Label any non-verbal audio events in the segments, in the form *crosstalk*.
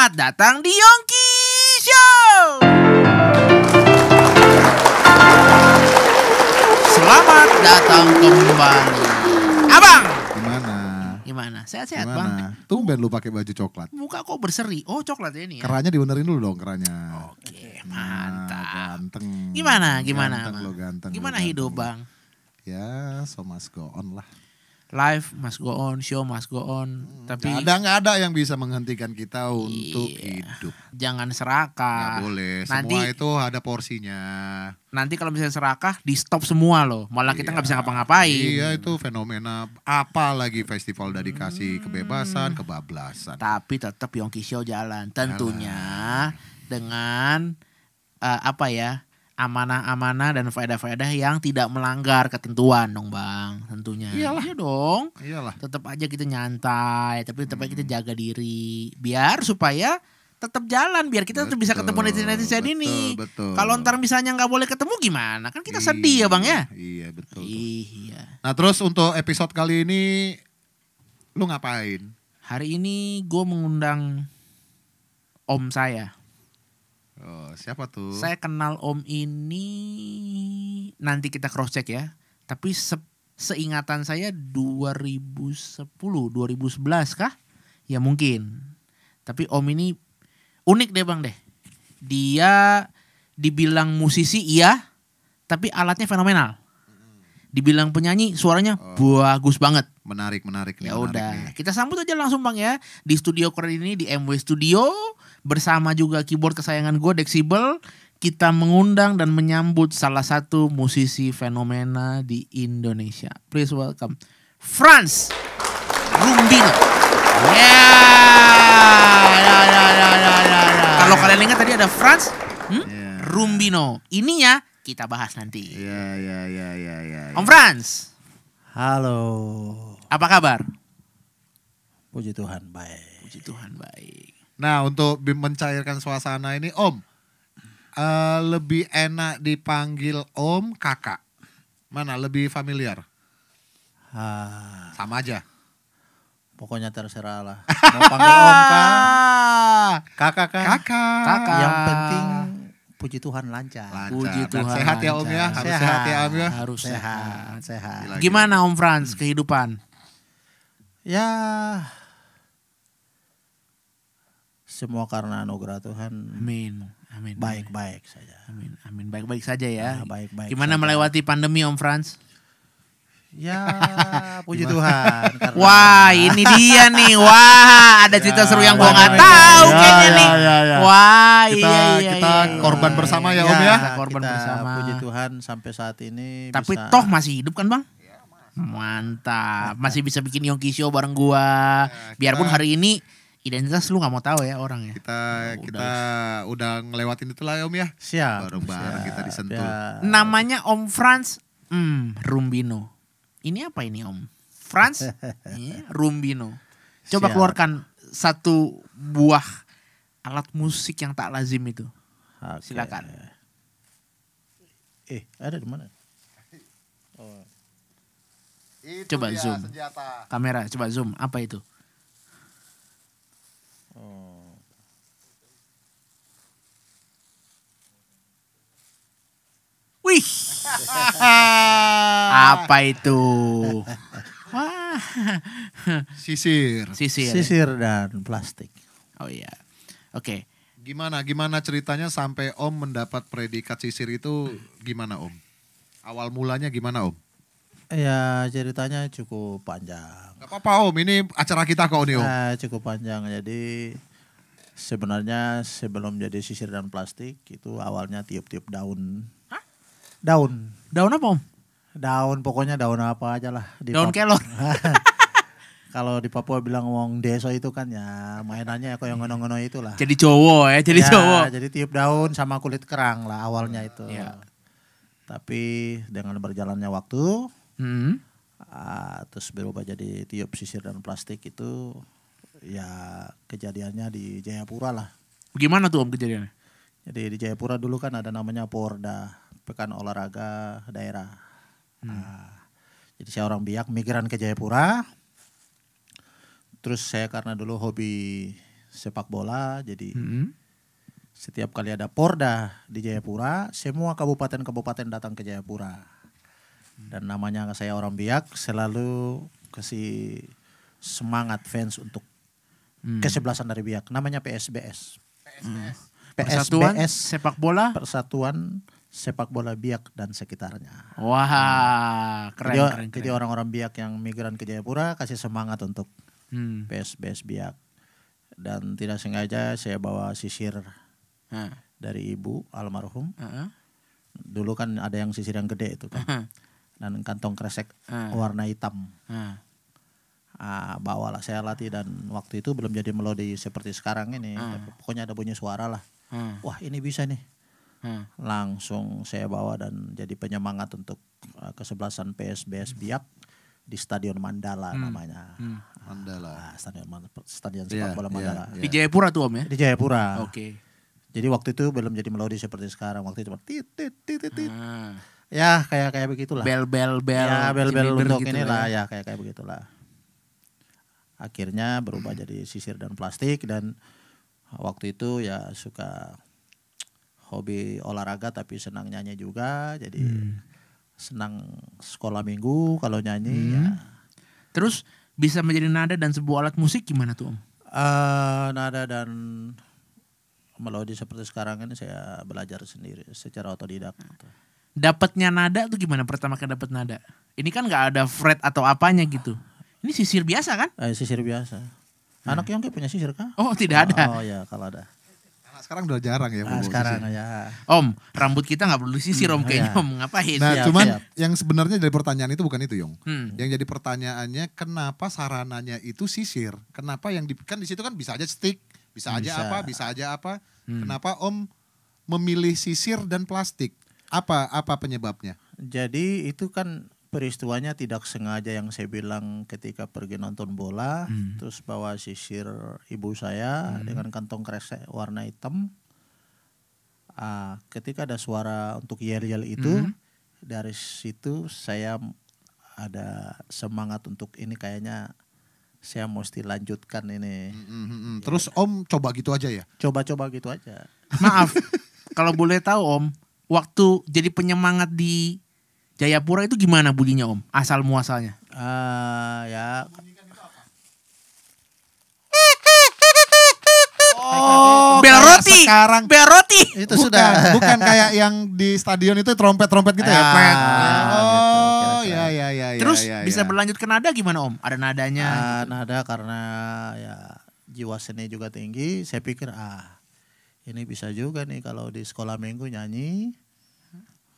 Selamat datang di Yongki Show! Selamat datang kembali. Abang! Gimana? Gimana? Sehat-sehat bang? Tumben lu pakai baju coklat. Muka kok berseri. Oh coklat ini ya? Keranya dibenerin dulu dong keranya. Oke mantap. Nah, ganteng. Gimana? Gimana? Ganteng lo ganteng. Gimana lo ganteng. hidup bang? Ya so must go on lah. Live must go on, show must go on. Hmm, Tapi ada nggak ada yang bisa menghentikan kita untuk iya. hidup. Jangan serakah. Gak boleh. Nanti, semua itu ada porsinya. Nanti kalau misalnya serakah, di stop semua loh. Malah kita iya. nggak bisa ngapa-ngapain. Iya itu fenomena apa lagi festival dari kasih hmm. kebebasan, kebablasan. Tapi tetap Yongki Show jalan. Tentunya jalan. dengan uh, apa ya? amanah-amanah dan faedah-faedah yang tidak melanggar ketentuan dong bang tentunya iyalah iya dong iyalah tetap aja kita nyantai tapi tetap hmm. aja kita hmm. jaga diri biar supaya tetap jalan biar kita betul, bisa ketemu netizen netizen ini Betul. kalau ntar misalnya nggak boleh ketemu gimana kan kita iya, sedih ya bang ya iya, iya betul iya nah terus untuk episode kali ini lu ngapain hari ini gue mengundang om saya Oh, siapa tuh? Saya kenal Om ini nanti kita cross check ya. Tapi se seingatan saya 2010, 2011 kah? Ya mungkin. Tapi Om ini unik deh Bang deh. Dia dibilang musisi iya, tapi alatnya fenomenal. Dibilang penyanyi suaranya oh. bagus banget. Menarik, menarik nih. Ya udah, kita sambut aja langsung Bang ya di studio keren ini di MW Studio bersama juga keyboard kesayangan gue Dexibel kita mengundang dan menyambut salah satu musisi fenomena di Indonesia. Please welcome Franz Rumbino. Ya, ya, ya, ya, ya, ya. Kalau ya. kalian ingat tadi ada Franz hmm? yeah. Rumbino. Ini ya kita bahas nanti. Ya, ya, ya, ya, ya, ya. Om Franz. Halo. Apa kabar? Puji Tuhan baik. Puji Tuhan baik. Nah, untuk mencairkan suasana ini, Om, uh, lebih enak dipanggil Om, Kakak. Mana lebih familiar? Sama aja. Pokoknya terserah lah. Mau panggil Om kan? *laughs* Kakak kan? Kakak. Kakak. Yang penting puji Tuhan lancar. lancar. Puji Tuhan. Dan sehat ya Om ya, harus sehat, sehat ya Om ya. Harus sehat, sehat. sehat. Gimana Om Franz kehidupan? Ya semua karena anugerah Tuhan. Amin. Amin. Baik-baik saja. Amin. Amin. Baik-baik saja ya. Ah, baik-baik. Gimana saja. melewati pandemi Om Frans? Ya, puji Tuhan. Karena... Wah, ini dia nih. Wah, ada ya, cerita ya, seru yang gua ya, nggak ya, tahu ya, kayaknya ya, nih. Ya, ya. Wah, kita, iya, iya, kita iya, iya. korban bersama ya, Om iya, ya. Korban kita, bersama. Puji Tuhan sampai saat ini. Tapi bisa... toh masih hidup kan, Bang? Mantap. Masih bisa bikin Yongki Show bareng gua. Biarpun hari ini identitas lu nggak mau tahu ya orang ya. Kita oh, kita udah, udah ngelewatin itu lah ya, Om ya. Siap. Bareng-bareng kita disentuh. Siap. Namanya Om Franz hmm, Rumbino. Ini apa ini Om? Franz *laughs* yeah, Rumbino. Coba siap. keluarkan satu buah alat musik yang tak lazim itu. Okay. Silakan. Eh, ada di mana? Oh. Itu coba zoom. Senjata. Kamera, coba zoom. Apa itu? Oh. Wih. *laughs* Apa itu? Wah. *laughs* Sisir. Sisir. Sisir dan plastik. Oh iya. Oke. Okay. Gimana gimana ceritanya sampai Om mendapat predikat sisir itu gimana Om? Awal mulanya gimana Om? Ya ceritanya cukup panjang. Gak apa-apa Om, ini acara kita kok nih Om. Ya, cukup panjang, jadi sebenarnya sebelum jadi sisir dan plastik itu awalnya tiup-tiup daun. Hah? Daun. Daun apa Om? Daun, pokoknya daun apa aja lah. Di daun kelor. *laughs* Kalau di Papua bilang wong deso itu kan ya mainannya ya kok yang ngono-ngono itulah. Jadi cowok ya, jadi ya, cowok. Jadi tiup daun sama kulit kerang lah awalnya itu. Ya. Tapi dengan berjalannya waktu Hmm. Uh, terus berubah jadi tiup sisir dan plastik itu ya kejadiannya di Jayapura lah. Gimana tuh om kejadiannya? Jadi di Jayapura dulu kan ada namanya Porda, Pekan Olahraga Daerah. Hmm. Uh, jadi saya orang biak migran ke Jayapura. Terus saya karena dulu hobi sepak bola, jadi hmm. setiap kali ada Porda di Jayapura, semua kabupaten-kabupaten datang ke Jayapura dan namanya saya orang biak selalu kasih semangat fans untuk hmm. kesebelasan dari biak namanya PSBS. PSBS. Hmm. Persatuan PSBS sepak bola Persatuan sepak bola biak dan sekitarnya. Wah, hmm. keren. Jadi, keren, jadi orang-orang biak yang migran ke Jayapura kasih semangat untuk hmm. PSBS biak dan tidak sengaja saya bawa sisir ha. dari ibu almarhum. Uh Dulu kan ada yang sisir yang gede itu kan. Uh dan kantong kresek hmm. warna hitam. Hmm. Ah, bawalah saya latih dan waktu itu belum jadi melodi seperti sekarang ini. Hmm. Pokoknya ada bunyi suara lah. Hmm. Wah ini bisa nih. Hmm. Langsung saya bawa dan jadi penyemangat untuk uh, kesebelasan PSBS hmm. Biak di Stadion Mandala hmm. namanya. Hmm. Mandala. Ah, stadion Stadion iya, sepak yeah, bola iya, Mandala. Yeah, yeah. Di Jayapura tuh om ya? Di Jayapura. Oke. Okay. Jadi waktu itu belum jadi melodi seperti sekarang. Waktu itu titit titit tit. Hmm. Ya kayak kayak begitulah. Bel bel bel. Ya bel bel untuk gitu inilah ya. ya kayak kayak begitulah. Akhirnya berubah hmm. jadi sisir dan plastik dan waktu itu ya suka hobi olahraga tapi senang nyanyi juga jadi hmm. senang sekolah minggu kalau nyanyi hmm. ya. Terus bisa menjadi nada dan sebuah alat musik gimana tuh om? Uh, nada dan melodi seperti sekarang ini saya belajar sendiri secara otodidak. Nah dapatnya nada tuh gimana pertama kali dapat nada? Ini kan nggak ada fret atau apanya gitu. Ini sisir biasa kan? Eh, sisir biasa. Nah. Anak yang punya sisir kan? Oh tidak ada. Oh, oh iya, ya kalau ada. sekarang udah jarang ya. nah, sekarang ya. Om rambut kita nggak perlu sisir om hmm, kayaknya ya. om ngapain? Nah siap, cuman siap. yang sebenarnya dari pertanyaan itu bukan itu Yong. Hmm. Yang jadi pertanyaannya kenapa sarananya itu sisir? Kenapa yang di, kan di situ kan bisa aja stick, bisa, bisa aja apa, bisa aja apa? Hmm. Kenapa om memilih sisir dan plastik? Apa apa penyebabnya? Jadi itu kan peristiwanya tidak sengaja yang saya bilang ketika pergi nonton bola hmm. terus bawa sisir ibu saya hmm. dengan kantong kresek warna hitam uh, ketika ada suara untuk yel yel itu hmm. dari situ saya ada semangat untuk ini kayaknya saya mesti lanjutkan ini hmm, hmm, hmm. Ya. terus ya. om coba gitu aja ya coba coba gitu aja maaf *laughs* kalau boleh tahu om waktu jadi penyemangat di Jayapura itu gimana budinya Om? Asal muasalnya? Uh, ya. Oh, bel roti. Sekarang bel roti. Itu bukan, sudah *laughs* bukan kayak yang di stadion itu trompet-trompet gitu ya? ah, gitu, ya. Oh, gitu, ya ya ya Terus ya, ya, bisa ya. berlanjut ke nada gimana Om? Ada nadanya? Uh, nada karena ya jiwa seni juga tinggi, saya pikir ah ini bisa juga nih kalau di sekolah minggu nyanyi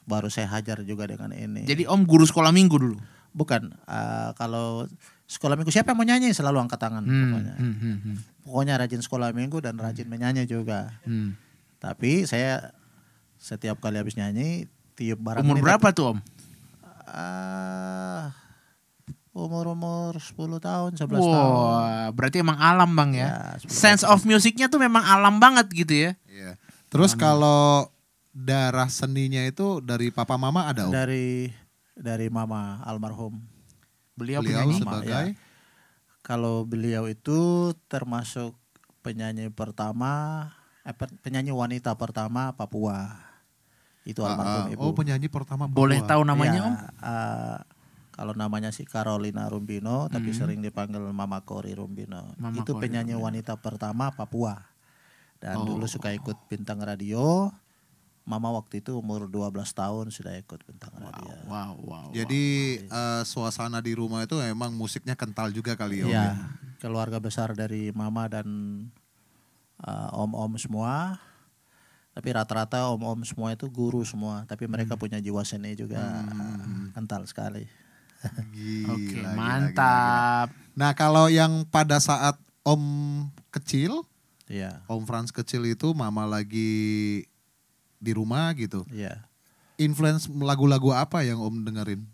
baru saya hajar juga dengan ini. Jadi om guru sekolah minggu dulu? Bukan, uh, kalau sekolah minggu siapa yang mau nyanyi selalu angkat tangan hmm, pokoknya. Hmm, hmm, hmm. Pokoknya rajin sekolah minggu dan rajin hmm. menyanyi juga. Hmm. Tapi saya setiap kali habis nyanyi tiup barang. Umur ini berapa tuh om? Uh, umur-umur 10 tahun, 11 wow, tahun. berarti emang alam Bang ya. ya Sense of musicnya tuh memang alam banget gitu ya. Iya. Terus kalau darah seninya itu dari papa mama ada Om? Dari dari mama almarhum. Beliau, beliau penyanyi sebagai ya. Kalau beliau itu termasuk penyanyi pertama eh, penyanyi wanita pertama Papua. Itu ah, ah, almarhum uh, uh, ibu. Oh, penyanyi pertama Papua. Boleh tahu namanya ya, Om? Uh, kalau namanya si Carolina Rumbino tapi hmm. sering dipanggil Mama Kori Rumbino. Mama itu Kori penyanyi Rumbino. wanita pertama Papua. Dan oh. dulu suka ikut bintang radio. Mama waktu itu umur 12 tahun sudah ikut bintang wow, radio. Wow, wow. Jadi wow. Uh, suasana di rumah itu emang musiknya kental juga kali ya. Iya. Ya? Keluarga besar dari mama dan om eh, om-om semua. Tapi rata-rata om-om semua itu guru semua, tapi mereka hmm. punya jiwa seni juga hmm. hmm, hmm. kental sekali. Gila, Oke, gila, mantap. Gila, gila. Nah, kalau yang pada saat Om kecil, yeah. Om Franz kecil itu mama lagi di rumah gitu. Iya. Influence lagu-lagu apa yang Om dengerin?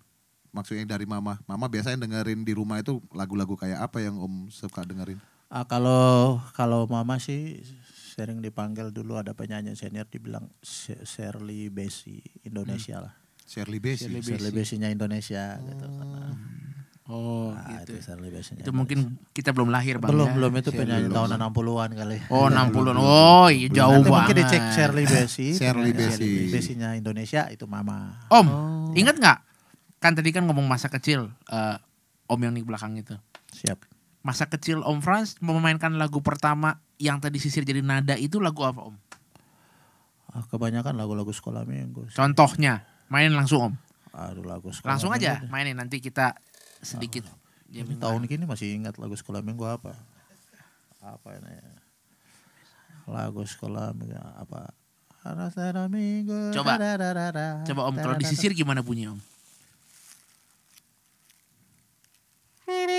Maksudnya dari mama. Mama biasanya dengerin di rumah itu lagu-lagu kayak apa yang Om suka dengerin? Ah, kalau kalau mama sih sering dipanggil dulu ada penyanyi senior dibilang Shirley Bassey Indonesia hmm. lah. Shirley Bassey. Shirley, Bassey. Shirley Bassey-nya Indonesia oh. gitu Oh, nah, gitu. Ya. itu Shirley Bassey. Itu mungkin kita belum lahir Bang. Belum, ya? belum itu penyanyi tahun 60-an kali. Oh, 60-an. Oh, iya jauh Nanti banget. Mungkin dicek Shirley Bassey. Shirley Bassey. Bassey-nya Indonesia itu Mama. Om, oh. ingat nggak? Kan tadi kan ngomong masa kecil uh, Om yang di belakang itu. Siap. Masa kecil Om Frans memainkan lagu pertama yang tadi sisir jadi nada itu lagu apa Om? Ah, kebanyakan lagu-lagu sekolah minggu. Sih. Contohnya? Main langsung om. Aduh lagu sekolah. Langsung aja deh. mainin nanti kita sedikit. Lagu, tahun ini masih ingat lagu sekolah minggu apa? Apa ini? Lagu sekolah minggu apa? Coba, coba om kalau disisir gimana bunyi om? Thank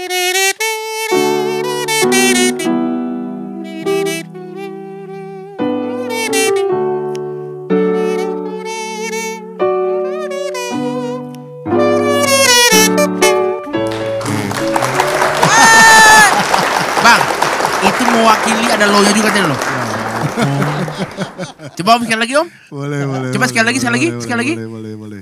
you. mewakili ada lawyer juga tadi loh. Ya, ya. Coba om sekali lagi om. Boleh, boleh. Coba boleh, sekali lagi, boleh, sekali lagi, boleh, sekali lagi. Boleh, boleh, boleh.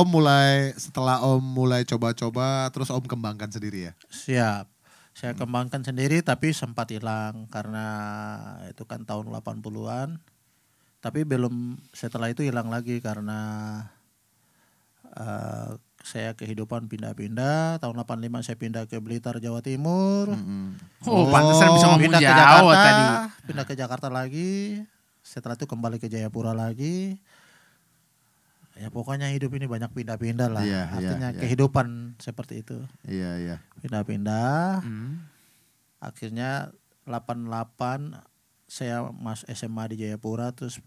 Om mulai setelah Om mulai coba-coba terus Om kembangkan sendiri ya? Siap. Saya hmm. kembangkan sendiri tapi sempat hilang karena itu kan tahun 80-an. Tapi belum setelah itu hilang lagi karena uh, saya kehidupan pindah-pindah. Tahun 85 saya pindah ke Blitar, Jawa Timur. Mm -hmm. Oh, pantesan bisa ngomong pindah ke Jakarta, tadi. Pindah ke Jakarta lagi. Setelah itu kembali ke Jayapura lagi ya pokoknya hidup ini banyak pindah-pindah lah iya, iya, artinya iya, kehidupan seperti itu iya iya pindah-pindah hmm. akhirnya 88 saya mas SMA di Jayapura terus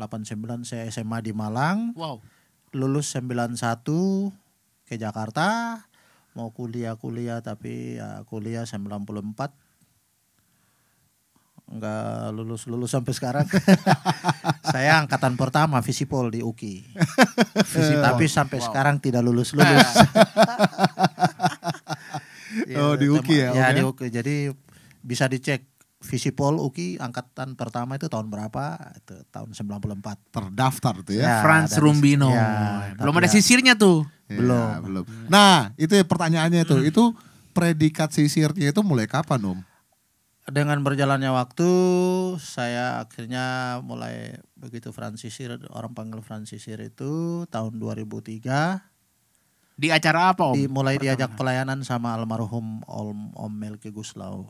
89 saya SMA di Malang wow lulus 91 ke Jakarta mau kuliah-kuliah tapi ya kuliah 94 nggak lulus lulus sampai sekarang. *laughs* saya angkatan pertama visipol di UKI. *laughs* Visipol. Tapi sampai wow. sekarang tidak lulus lulus. *laughs* oh di UKI ya? Ya okay. di UKI. Jadi bisa dicek Visipol UKI angkatan pertama itu tahun berapa? Itu tahun 94. Terdaftar tuh ya. Iya, iya, ya Franz Rumbino. Ya, belum ada sisirnya tuh. Ya, belum. belum. Nah, itu ya pertanyaannya itu. Hmm. Itu predikat sisirnya itu mulai kapan, Om? dengan berjalannya waktu saya akhirnya mulai begitu Francisir orang panggil Francisir itu tahun 2003 di acara apa om? Mulai Pertama. diajak pelayanan sama almarhum Om Om Melki Guslau.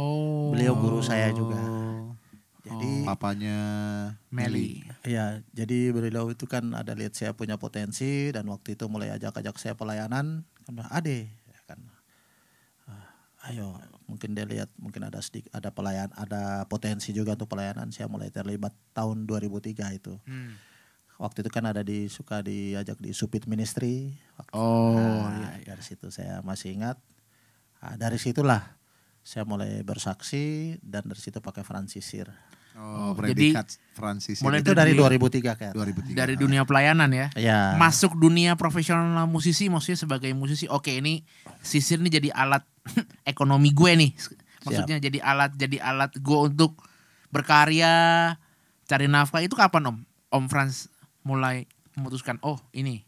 Oh. Beliau guru saya juga. Oh, jadi oh, papanya Meli. Iya, jadi beliau itu kan ada lihat saya punya potensi dan waktu itu mulai ajak-ajak saya pelayanan. Kan Ade, ya kan. Ah, ayo mungkin dia lihat mungkin ada sedikit ada pelayan ada potensi juga untuk pelayanan saya mulai terlibat tahun 2003 itu hmm. waktu itu kan ada di suka diajak di Supit Ministry waktu, oh nah, iya, iya. dari situ saya masih ingat nah, dari situlah saya mulai bersaksi dan dari situ pakai francisir Oh, Jadi, Francis Mulai itu dari 2003 kan. 2003. Dari dunia pelayanan ya. ya. Masuk dunia profesional musisi maksudnya sebagai musisi. Oke, ini sisir ini jadi alat *laughs* ekonomi gue nih. Maksudnya Siap. jadi alat jadi alat gue untuk berkarya, cari nafkah itu kapan Om? Om Frans mulai memutuskan, "Oh, ini."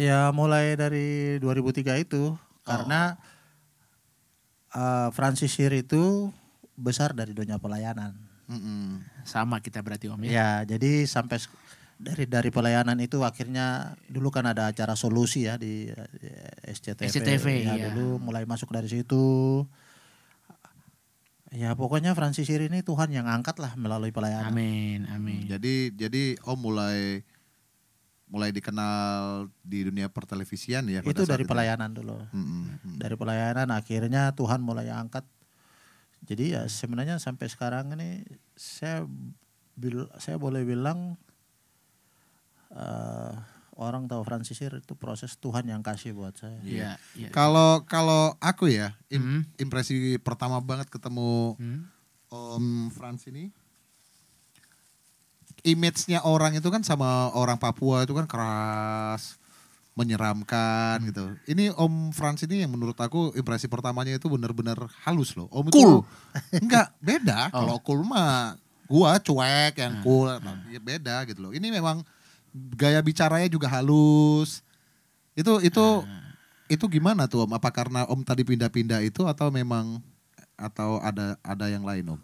Ya, mulai dari 2003 itu oh. karena uh, Francis Sir itu besar dari dunia pelayanan. Mm -mm. Sama kita berarti Om ya. Ya, jadi sampai dari dari pelayanan itu akhirnya dulu kan ada acara solusi ya di, SCTV. SCTV ya, iya. dulu mulai masuk dari situ. Ya pokoknya Francis Siri ini Tuhan yang angkat lah melalui pelayanan. Amin, amin. Mm. Jadi jadi Om mulai mulai dikenal di dunia pertelevisian ya. Itu dari ya? pelayanan dulu. Mm -hmm. Dari pelayanan akhirnya Tuhan mulai angkat jadi ya sebenarnya sampai sekarang ini saya bil saya boleh bilang uh, orang tahu Francisir itu proses Tuhan yang kasih buat saya. Iya. iya. iya, iya. Kalau yeah. kalau aku ya im mm. impresi pertama banget ketemu mm. Om Frans ini image-nya orang itu kan sama orang Papua itu kan keras, menyeramkan gitu. Ini Om Frans ini yang menurut aku impresi pertamanya itu benar-benar halus loh. Om cool. itu *laughs* enggak beda. Oh. Kalau cool mah gua cuek yang ah. cool, nah, ya beda gitu loh. Ini memang gaya bicaranya juga halus. Itu itu ah. itu gimana tuh Om? Apa karena Om tadi pindah-pindah itu atau memang atau ada ada yang lain Om?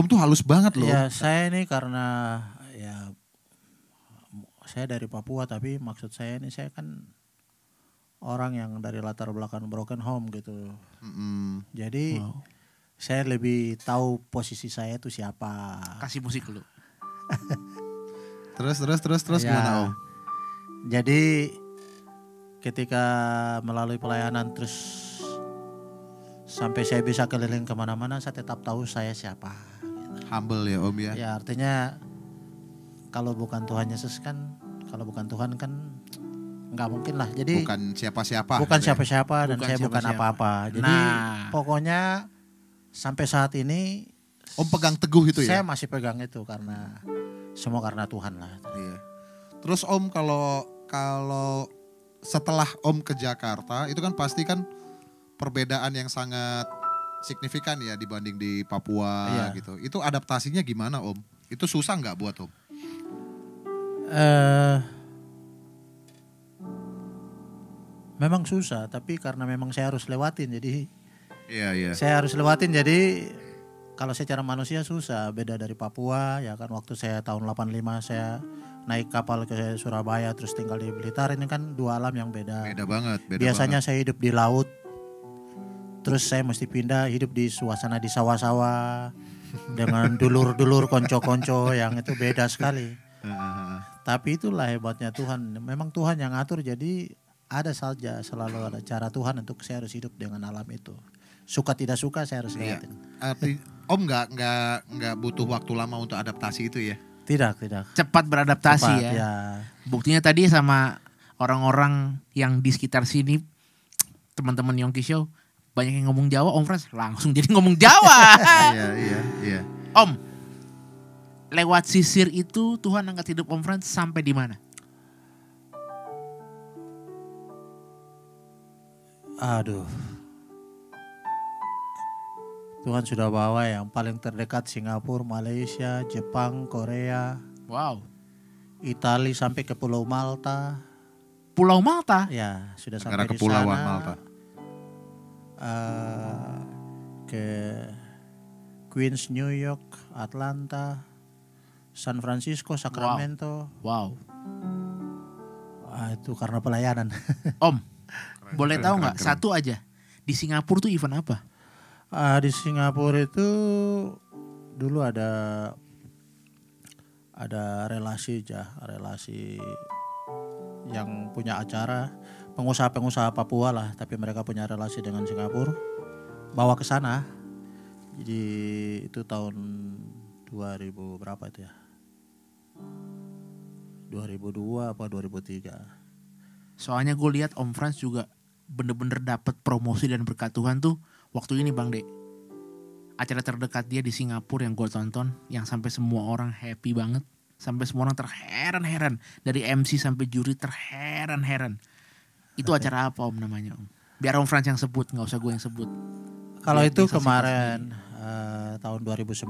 Om tuh halus banget loh. Ya, saya ini karena saya dari Papua tapi maksud saya ini saya kan orang yang dari latar belakang broken home gitu. Mm-hmm. Jadi wow. saya lebih tahu posisi saya itu siapa. Kasih musik dulu. *laughs* terus terus terus terus ya. gimana Om? Jadi ketika melalui pelayanan terus sampai saya bisa keliling kemana-mana saya tetap tahu saya siapa. Humble ya Om ya. Ya artinya kalau bukan Tuhan Yesus kan kalau bukan Tuhan kan nggak mungkin lah. Jadi bukan siapa-siapa. Bukan iya. siapa-siapa dan bukan saya siapa -siapa. bukan apa-apa. Jadi nah. pokoknya sampai saat ini Om oh, pegang teguh itu saya ya. Saya masih pegang itu karena semua karena Tuhan lah. Iya. Terus Om kalau kalau setelah Om ke Jakarta itu kan pasti kan perbedaan yang sangat signifikan ya dibanding di Papua iya. gitu. Itu adaptasinya gimana Om? Itu susah nggak buat Om? uh, memang susah tapi karena memang saya harus lewatin jadi yeah, yeah. saya harus lewatin jadi kalau secara manusia susah beda dari Papua ya kan waktu saya tahun 85 saya naik kapal ke Surabaya terus tinggal di Blitar ini kan dua alam yang beda beda banget beda biasanya banget. saya hidup di laut terus saya mesti pindah hidup di suasana di sawah-sawah dengan dulur-dulur konco-konco yang itu beda sekali tapi itulah hebatnya Tuhan. Memang Tuhan yang ngatur jadi ada saja selalu ada cara Tuhan untuk saya harus hidup dengan alam itu. Suka tidak suka saya harus Ya, arti, om nggak nggak nggak butuh waktu lama untuk adaptasi itu ya? Tidak tidak. Cepat beradaptasi Cepat, ya. ya. Buktinya tadi sama orang-orang yang di sekitar sini teman-teman Yongki Show banyak yang ngomong Jawa, Om Frans langsung jadi ngomong Jawa. *laughs* Iya iya iya. Om, lewat sisir itu Tuhan angkat hidup Om Frans sampai di mana? Aduh. Tuhan sudah bawa yang paling terdekat Singapura, Malaysia, Jepang, Korea. Wow. Itali sampai ke Pulau Malta. Pulau Malta? Ya, sudah sampai Karena di sana. Malta. Uh, ke Queens, New York, Atlanta. San Francisco, Sacramento. Wow. wow. Ah, itu karena pelayanan. *laughs* Om, keren, boleh keren, tahu nggak satu aja di Singapura tuh event apa? Uh, di Singapura itu dulu ada ada relasi aja, relasi yang punya acara pengusaha-pengusaha Papua lah, tapi mereka punya relasi dengan Singapura bawa ke sana. Jadi itu tahun 2000 berapa itu ya? 2002 apa 2003. Soalnya gue lihat Om Frans juga bener-bener dapat promosi dan berkat Tuhan tuh waktu ini Bang Dek. Acara terdekat dia di Singapura yang gue tonton yang sampai semua orang happy banget. Sampai semua orang terheran-heran. Dari MC sampai juri terheran-heran. Itu acara apa Om namanya Om? Biar Om Frans yang sebut, nggak usah gue yang sebut. Kalau itu kemarin uh, tahun 2019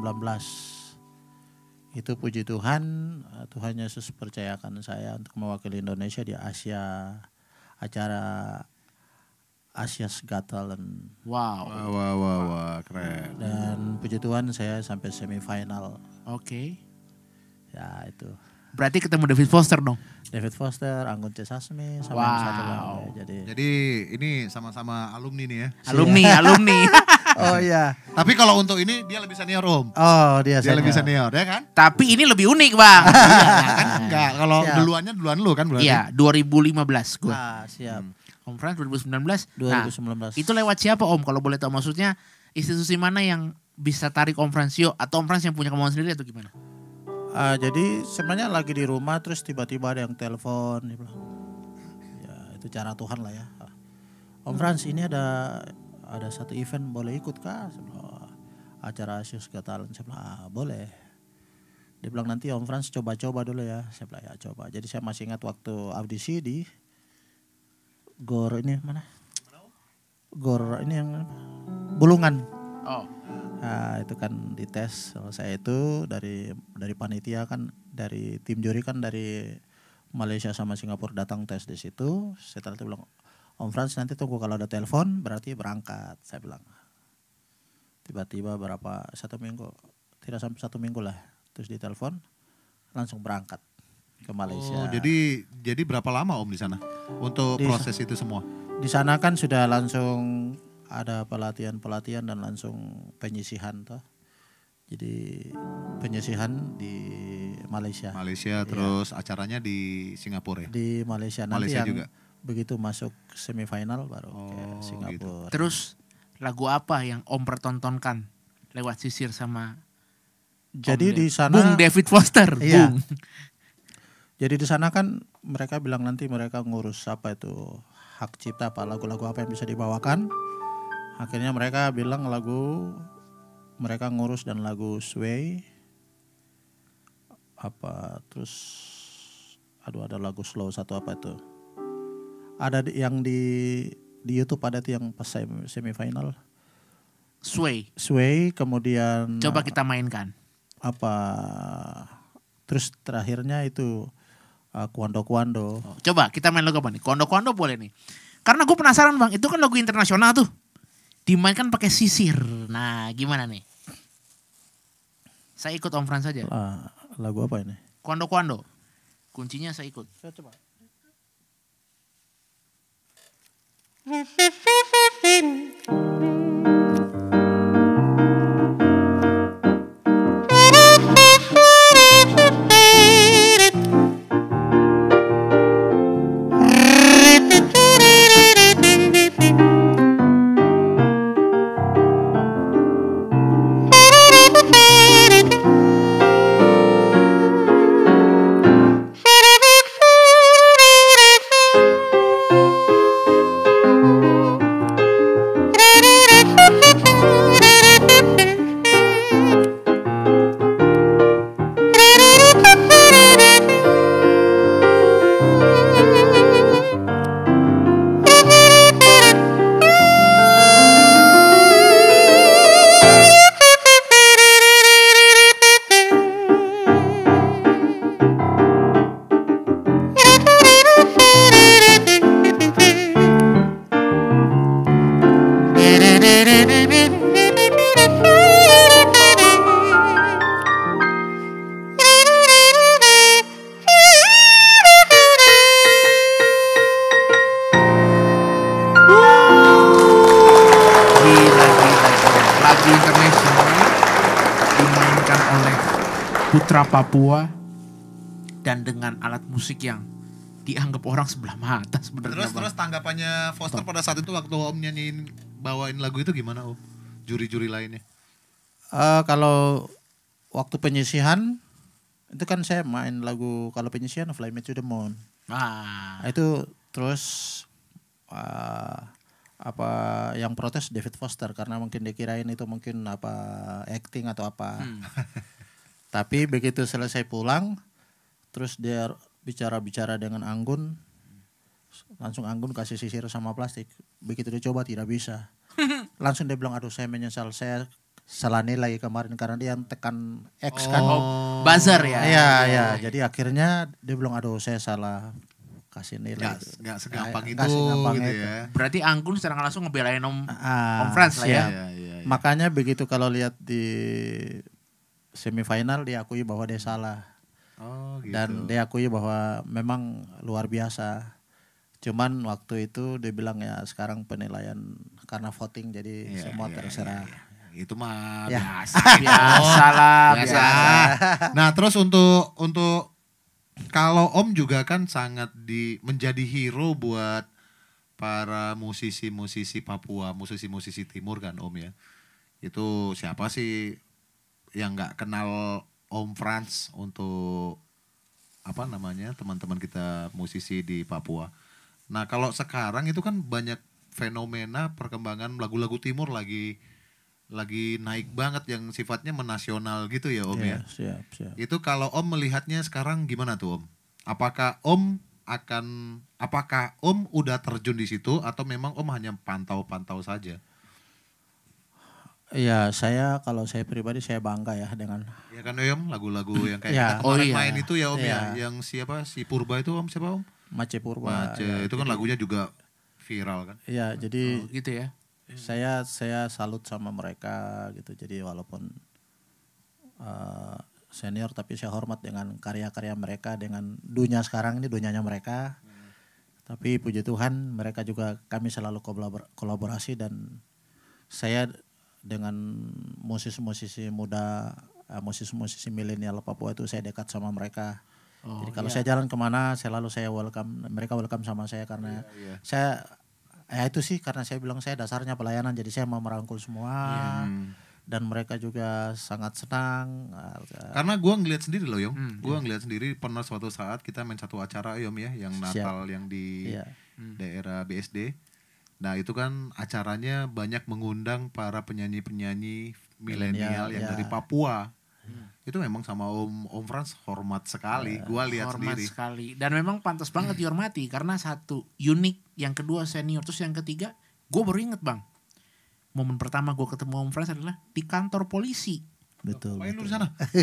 itu puji Tuhan eh, Tuhan Yesus percayakan saya untuk mewakili Indonesia di Asia acara Asia's Got Talent. Wow. Wow, wow, wow, wow. keren. Dan puji Tuhan saya sampai semifinal. Oke. Okay. Ya itu. Berarti ketemu David Foster dong. David Foster, Anggun C. Sasmi, sama wow. yang satu lagi. Jadi, Jadi ini sama-sama alumni nih ya. Alumni, iya. alumni. *laughs* oh iya. Tapi kalau untuk ini dia lebih senior om. Oh dia, dia senior. lebih senior ya kan? Tapi ini lebih unik bang. *laughs* iya kan enggak. Kalau iya. duluannya duluan lu kan berarti. Iya 2015 gue. Ah siap. Hmm. Om Frans 2019. 2019. Nah, itu lewat siapa Om kalau boleh tahu maksudnya institusi mana yang bisa tarik Om Fransio atau Om Frans yang punya kemauan sendiri atau gimana? Uh, jadi sebenarnya lagi di rumah terus tiba-tiba ada yang telepon Ya itu cara Tuhan lah ya. Om Frans ini ada ada satu event boleh ikut kah? Saya oh, acara Asus ke Talent. Saya bilang, ah, boleh. Dia bilang nanti Om Frans coba-coba dulu ya. Saya bilang ya coba. Jadi saya masih ingat waktu audisi di Gor ini mana? Gor ini yang Bulungan. Oh. Nah, itu kan di dites saya itu dari dari panitia kan dari tim juri kan dari Malaysia sama Singapura datang tes di situ. Setelah itu bilang Om Frans nanti tunggu kalau ada telepon berarti berangkat saya bilang tiba-tiba berapa satu minggu tidak sampai satu minggu lah terus ditelepon langsung berangkat ke Malaysia. Oh, jadi jadi berapa lama Om di sana untuk di, proses itu semua? Di sana kan sudah langsung ada pelatihan-pelatihan dan langsung penyisihan toh. Jadi penyisihan di Malaysia. Malaysia terus ya. acaranya di Singapura ya? Di Malaysia nanti Malaysia yang juga begitu masuk semifinal baru oh, ke gitu. Singapura. Gitu. Terus lagu apa yang Om pertontonkan lewat sisir sama Jadi Om di sana Bung David Foster, iya. Bung. Jadi di sana kan mereka bilang nanti mereka ngurus apa itu hak cipta apa lagu-lagu apa yang bisa dibawakan. Akhirnya mereka bilang lagu mereka ngurus dan lagu Sway apa terus aduh ada lagu slow satu apa itu ada yang di di YouTube ada tuh yang pas semifinal. Sway. Sway kemudian Coba kita mainkan. Apa terus terakhirnya itu uh, eh, Kuando Kuando. Oh, coba kita main lagu apa nih? Kuando Kuando boleh nih. Karena gue penasaran bang, itu kan lagu internasional tuh. Dimainkan pakai sisir. Nah gimana nih? Saya ikut Om Frans saja. Uh, lagu apa ini? Kuando Kuando. Kuncinya saya ikut. Coba. coba. Mm-hmm. *laughs* Papua dan dengan alat musik yang dianggap orang sebelah mata sebenarnya. Terus terus tanggapannya Foster Top. pada saat itu waktu Om nyanyiin bawain lagu itu gimana Om? Juri-juri lainnya? Uh, kalau waktu penyisihan itu kan saya main lagu kalau penyisihan Fly Me to the Moon. Ah. Itu terus uh, apa yang protes David Foster karena mungkin dikirain itu mungkin apa acting atau apa. Hmm. *laughs* Tapi begitu selesai pulang, terus dia bicara-bicara dengan Anggun, langsung Anggun kasih sisir sama plastik. Begitu dia coba tidak bisa. *laughs* Langsung dia bilang, aduh saya menyesal, saya salah nilai kemarin karena dia tekan X kan. oh. kan. Buzzer ya? Iya iya, iya. iya, iya. Jadi akhirnya dia bilang, aduh saya salah kasih nilai. Gak, gak segampang ya, itu. segampang gitu itu. ya. Berarti Anggun secara langsung ngebelain om, ah, om Frans lah ya. Iya, iya, iya. Makanya begitu kalau lihat di semifinal diakui bahwa dia salah. Oh, gitu. Dan diakui bahwa memang luar biasa. Cuman waktu itu dia bilang ya sekarang penilaian karena voting jadi yeah, semua yeah, terserah. Yeah, yeah. Itu mah ya. biasa, *laughs* biasa lah, biasa. Nah terus untuk untuk kalau Om juga kan sangat di menjadi hero buat para musisi-musisi Papua, musisi-musisi Timur kan Om ya. Itu siapa sih yang nggak kenal Om Franz untuk apa namanya teman-teman kita musisi di Papua. Nah kalau sekarang itu kan banyak fenomena perkembangan lagu-lagu timur lagi lagi naik banget yang sifatnya menasional gitu ya Om yeah, ya. Iya, siap, siap. Itu kalau Om melihatnya sekarang gimana tuh Om? Apakah Om akan apakah Om udah terjun di situ atau memang Om hanya pantau-pantau saja? Iya, saya kalau saya pribadi saya bangga ya dengan Ya kan Om, lagu-lagu yang kayak ya. oh, iya. main itu ya Om ya. ya. Yang siapa si Purba itu Om siapa Om? Mace Purba. Mace, ya, itu kan jadi, lagunya juga viral kan? Iya, jadi oh, gitu ya. Iya. Saya saya salut sama mereka gitu. Jadi walaupun uh, senior tapi saya hormat dengan karya-karya mereka dengan dunia sekarang ini dunianya mereka. Tapi puji Tuhan mereka juga kami selalu kolaborasi dan saya dengan musisi-musisi muda, eh, musisi-musisi milenial Papua itu saya dekat sama mereka. Oh, Jadi kalau iya. saya jalan kemana, saya selalu saya welcome, mereka welcome sama saya karena iya, iya. saya ya itu sih karena saya bilang saya dasarnya pelayanan jadi saya mau merangkul semua hmm. dan mereka juga sangat senang eh, karena gue ngeliat sendiri loh yom hmm, gue yeah. ngeliat sendiri pernah suatu saat kita main satu acara yom ya yang Natal Siap. yang di yeah. daerah BSD Nah itu kan acaranya banyak mengundang para penyanyi-penyanyi milenial yang ya. dari Papua. Hmm. Itu memang sama Om Om Frans hormat sekali. Ya, gua lihat hormat sendiri. sekali. Dan memang pantas banget hmm. dihormati karena satu unik, yang kedua senior, terus yang ketiga gue baru inget bang. Momen pertama gue ketemu Om Frans adalah di kantor polisi. Betul. Main betul. lu sana. *laughs*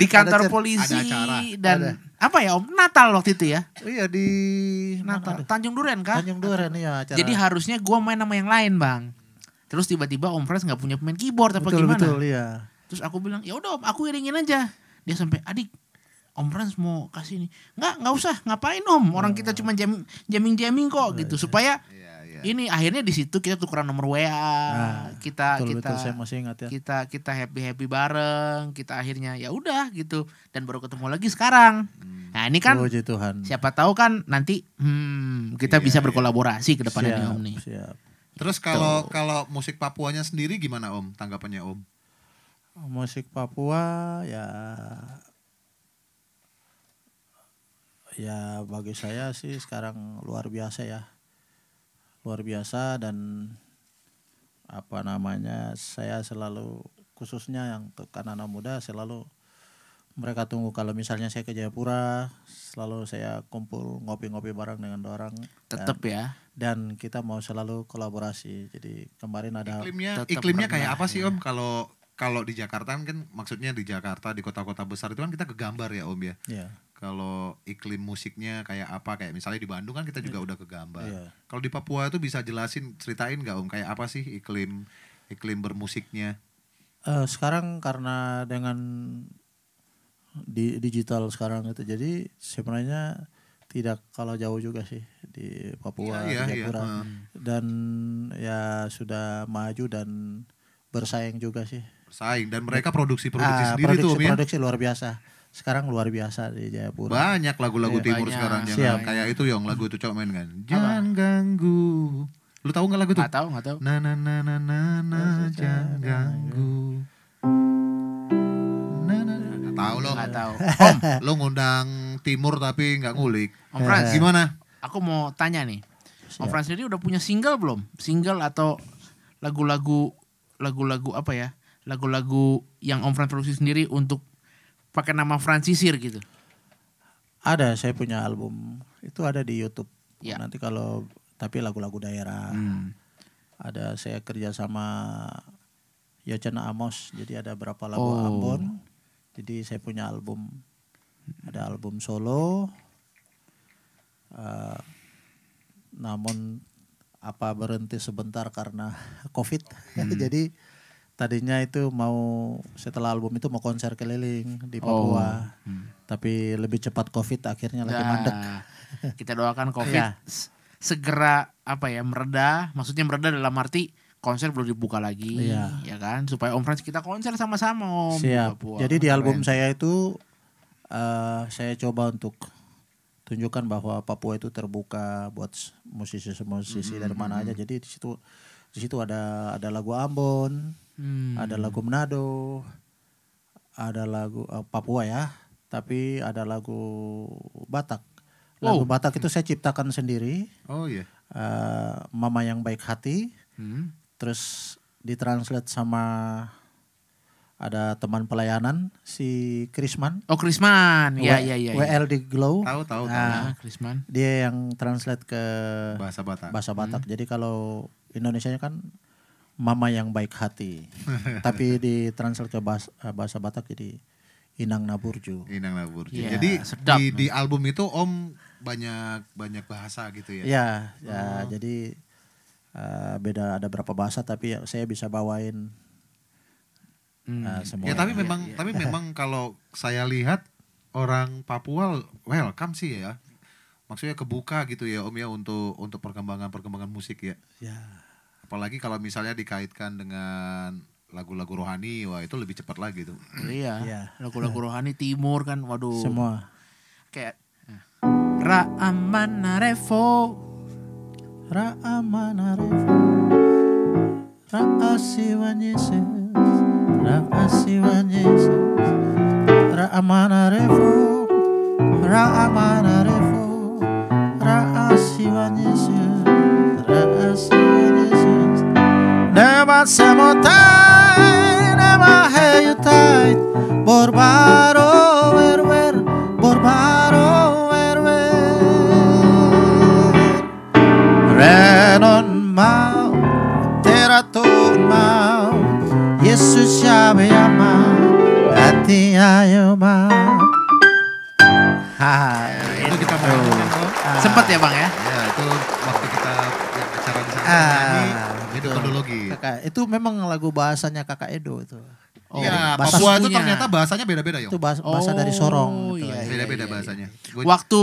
di kantor ada polisi ada acara. dan apa ya Om Natal waktu itu ya? Iya di Natal Tanjung Duren kan? Tanjung Duren iya. Acara. Jadi harusnya gue main sama yang lain bang. Terus tiba-tiba Om Frans nggak punya pemain keyboard apa betul, gimana? Betul iya. Terus aku bilang ya udah Om aku iringin aja. Dia sampai adik Om Frans mau kasih ini. Enggak, enggak usah. Ngapain Om? Orang oh. kita cuma jam, jamming-jamming kok oh, gitu. Iya, Supaya iya. Iya. ini akhirnya di situ kita tukeran nomor WA nah, kita betul, kita saya masih ingat ya. kita kita happy happy bareng kita akhirnya ya udah gitu dan baru ketemu lagi sekarang hmm. nah ini kan Puji Tuhan. siapa tahu kan nanti hmm, kita yeah, bisa iya. berkolaborasi ke depannya nih om nih siap. terus kalau so. Gitu. kalau musik Papuanya sendiri gimana om tanggapannya om musik Papua ya ya bagi saya sih sekarang luar biasa ya luar biasa dan apa namanya saya selalu khususnya yang untuk anak-anak muda selalu mereka tunggu kalau misalnya saya ke Jayapura selalu saya kumpul ngopi-ngopi bareng dengan orang tetap ya dan kita mau selalu kolaborasi jadi kemarin ada iklimnya iklimnya kayak apa sih ya. om kalau kalau di Jakarta kan maksudnya di Jakarta di kota-kota besar itu kan kita kegambar ya om ya ya kalau iklim musiknya kayak apa kayak misalnya di Bandung kan kita juga hmm. udah kegambar. Yeah. Kalau di Papua itu bisa jelasin ceritain nggak Om kayak apa sih iklim iklim bermusiknya? Uh, sekarang karena dengan di digital sekarang itu jadi sebenarnya tidak kalau jauh juga sih di Papua, yeah, yeah, Hmm. dan ya sudah maju dan bersaing juga sih. Bersaing dan mereka produksi-produksi uh, sendiri produksi, tuh, produksi ya? luar biasa sekarang luar biasa di Jayapura. Banyak lagu-lagu ya, timur banyak. sekarang yang Siap. kayak itu yang lagu itu cowok main kan. Jangan Apa? ganggu. Lu tahu nggak lagu itu? Gak tahu, gak tahu. Na na na na na na jangan ganggu. Na na na. Tahu lo. Gak tahu. Om, lo ngundang timur tapi nggak ngulik. Om Frans, gimana? Aku mau tanya nih. Om Frans sendiri udah punya single belum? Single atau lagu-lagu lagu-lagu apa ya? Lagu-lagu yang Om Frans produksi sendiri untuk pakai nama Francisir gitu? Ada, saya punya album itu ada di YouTube. Ya. Nanti kalau tapi lagu-lagu daerah. Hmm. Ada saya kerja sama Yochana Amos, jadi ada berapa lagu oh. Ambon. Jadi saya punya album, ada album solo. Uh, namun apa berhenti sebentar karena *laughs* COVID. Hmm. jadi tadinya itu mau setelah album itu mau konser keliling di oh, Papua. Oh. Hmm. Tapi lebih cepat Covid akhirnya lagi nah, mandek. Kita doakan Covid iya. segera apa ya mereda, maksudnya mereda dalam arti konser belum dibuka lagi iya. ya kan supaya Om Frans kita konser sama-sama Om. Siap. Papua. Jadi di album Keren. saya itu uh, saya coba untuk tunjukkan bahwa Papua itu terbuka buat musisi-musisi mm -hmm. dari mana hmm, aja. Hmm. Jadi di situ di situ ada ada lagu Ambon, Hmm. Ada lagu Manado, ada lagu uh, Papua ya, tapi ada lagu Batak. Lagu oh. Batak itu saya ciptakan sendiri. Oh iya. Yeah. Uh, Mama yang baik hati. Hmm. Terus ditranslate sama ada teman pelayanan si Krisman. Oh Krisman, ya ya ya. ya. Wld Glow. Tahu tahu. Nah, ah, Krisman. Dia yang translate ke bahasa Batak. Bahasa Batak. Hmm. Jadi kalau Indonesia kan mama yang baik hati. *laughs* Tapi ditranslate ke bahasa, eh, bahasa Batak jadi Inang Naburju. Inang Naburju. Yeah, jadi sedap. di di album itu Om banyak banyak bahasa gitu ya. Iya, ya, oh. jadi uh, beda ada berapa bahasa tapi ya saya bisa bawain Hmm. Uh, semua ya tapi iya, memang ya, ya. tapi *laughs* memang kalau saya lihat orang Papua welcome sih ya. Maksudnya kebuka gitu ya Om ya untuk untuk perkembangan-perkembangan musik ya. Ya apalagi kalau misalnya dikaitkan dengan lagu-lagu rohani wah itu lebih cepat lagi tuh iya, iya. iya. lagu-lagu rohani timur kan waduh semua kayak amana revo amana revo Ra'asiwan Yesus Ra'asiwan Yesus Ra'amana revo amana revo Ra'asiwan ra Ra'asiwan hacemos tan bahasanya kakak Edo itu. Oh, ya, bahasa Papua itu ternyata bahasanya beda-beda ya. Itu bahasa, bahasa oh, dari Sorong. Oh, gitu. Iya, iya beda-beda iya, iya, bahasanya. Gua... Waktu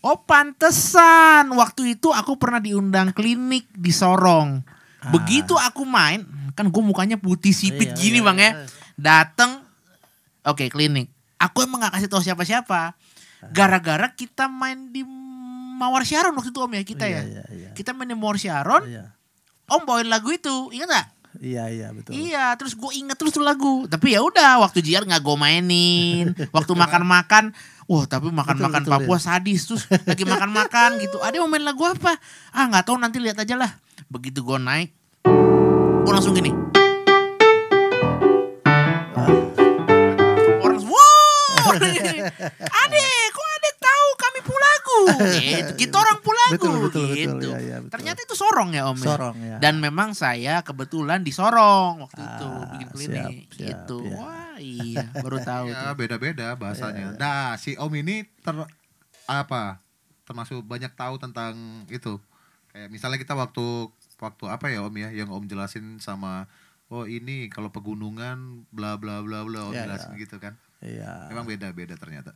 oh pantesan waktu itu aku pernah diundang klinik di Sorong. Ah. Begitu aku main, kan gue mukanya putih sipit iya, gini iya, bang ya. Dateng, oke okay, klinik. Aku emang gak kasih tahu siapa-siapa. Ah. Gara-gara kita main di Mawar Sharon waktu itu om ya kita oh, ya. Kita main di Mawar Syaron. Oh, om bawain lagu itu, ingat gak? Iya iya betul. Iya terus gue inget terus tuh lagu. Tapi ya udah waktu jiar nggak gue mainin. waktu makan-makan, wah tapi makan-makan betul, Papua betul, iya. sadis terus lagi makan-makan gitu. Ada mau main lagu apa? Ah nggak tahu nanti lihat aja lah. Begitu gue naik, gue langsung gini. Ah. Orang semua, *laughs* adik, kok gitu. Kita *laughs* gitu, gitu orang pulang betul, betul, gitu. Betul, ya, ya, betul. Ternyata itu Sorong ya Om ya? Sorong ya. Dan memang saya kebetulan di Sorong waktu ah, itu bikin klinik siap, gitu. Ya. Wah, iya baru *laughs* tahu. ya, beda-beda bahasanya. Ya, ya. Nah, si Om ini ter apa? Termasuk banyak tahu tentang itu. Kayak misalnya kita waktu waktu apa ya Om ya yang Om jelasin sama oh ini kalau pegunungan bla bla bla bla Om ya, jelasin ya. gitu kan. Iya. Memang beda-beda ternyata.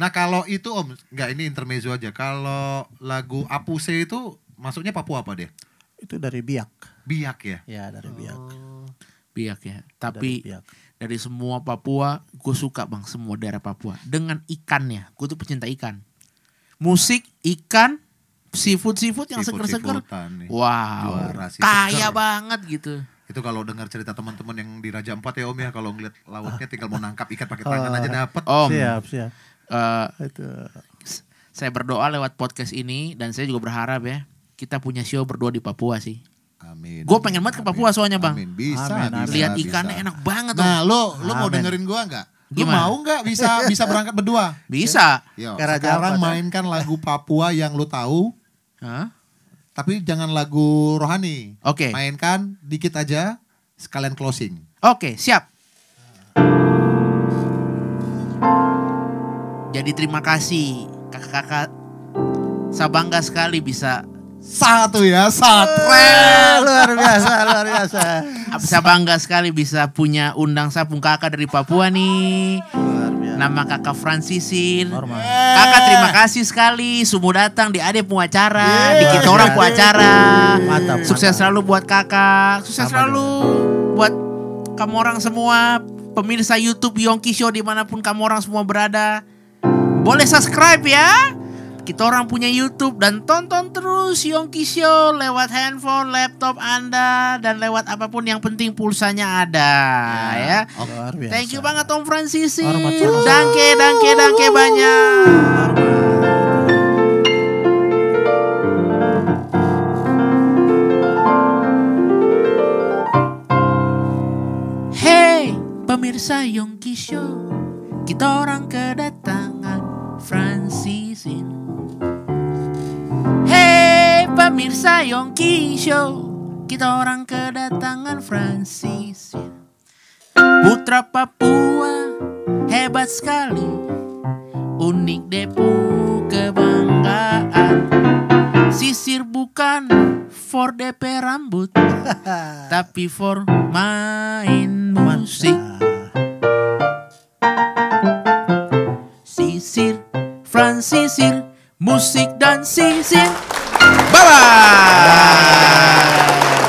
Nah kalau itu om, nggak ini intermezzo aja. Kalau lagu Apuse itu masuknya Papua apa deh Itu dari Biak. Biak ya? Ya dari Biak. Oh. Biak ya. Tapi dari, biak. dari semua Papua, gue suka bang semua daerah Papua. Dengan ikannya, gue tuh pecinta ikan. Musik, ikan, seafood seafood yang seger-seger. Wow, kaya banget gitu itu kalau dengar cerita teman-teman yang di Raja Empat ya Om ya kalau ngeliat lautnya tinggal mau nangkap ikan pakai tangan aja dapet Om siap siap Eh, itu. saya berdoa lewat podcast ini dan saya juga berharap ya kita punya show berdua di Papua sih. Amin. Gue pengen banget ke Papua soalnya bang. Amin. Bisa, amin, bisa Lihat ikannya bisa. enak banget. Nah, lo lo mau dengerin gue nggak? Lu mau nggak bisa *laughs* bisa berangkat berdua? Bisa. Yo, ya, sekarang ya? mainkan lagu Papua yang lu tahu. Hah? Tapi jangan lagu rohani. Oke. Okay. Mainkan dikit aja sekalian closing. Oke, okay, siap. Uh. Jadi terima kasih kakak-kakak saya bangga sekali bisa satu ya satu eh, luar biasa luar biasa saya bangga sekali bisa punya undang sapung kakak dari Papua nih nama kakak Francisin. Kakak terima kasih sekali semua datang di adepu acara, yeah. di kita orang Puacara. Mantap. Sukses selalu buat kakak, sukses selalu buat kamu orang semua pemirsa YouTube Yongki Show dimanapun kamu orang semua berada. Boleh subscribe ya. Kita orang punya YouTube dan tonton terus Yongki Show lewat handphone, laptop Anda dan lewat apapun yang penting pulsanya ada ya. ya. Okay. Thank you banget Om Francis. Dangke, dangke, dangke banyak. Hey, pemirsa Yongki Show. Kita orang kedatang Francisín. Hey pemirsa Yongki Show, kita orang kedatangan Francisin, Putra Papua hebat sekali, unik depu kebanggaan. Sisir bukan for DP rambut, *laughs* tapi for main musik. Francisir musik dan sisir. bye. bye.